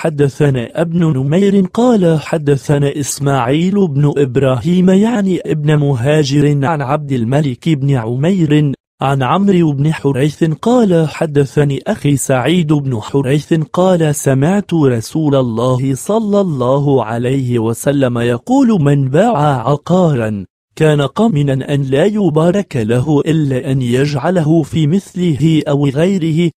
حدثنا ابن نمير قال حدثنا إسماعيل بن إبراهيم يعني ابن مهاجر عن عبد الملك بن عمير عن عمرو بن حريث قال حدثني أخي سعيد بن حريث قال سمعت رسول الله صلى الله عليه وسلم يقول من باع عقارا كان قمنا أن لا يبارك له إلا أن يجعله في مثله أو غيره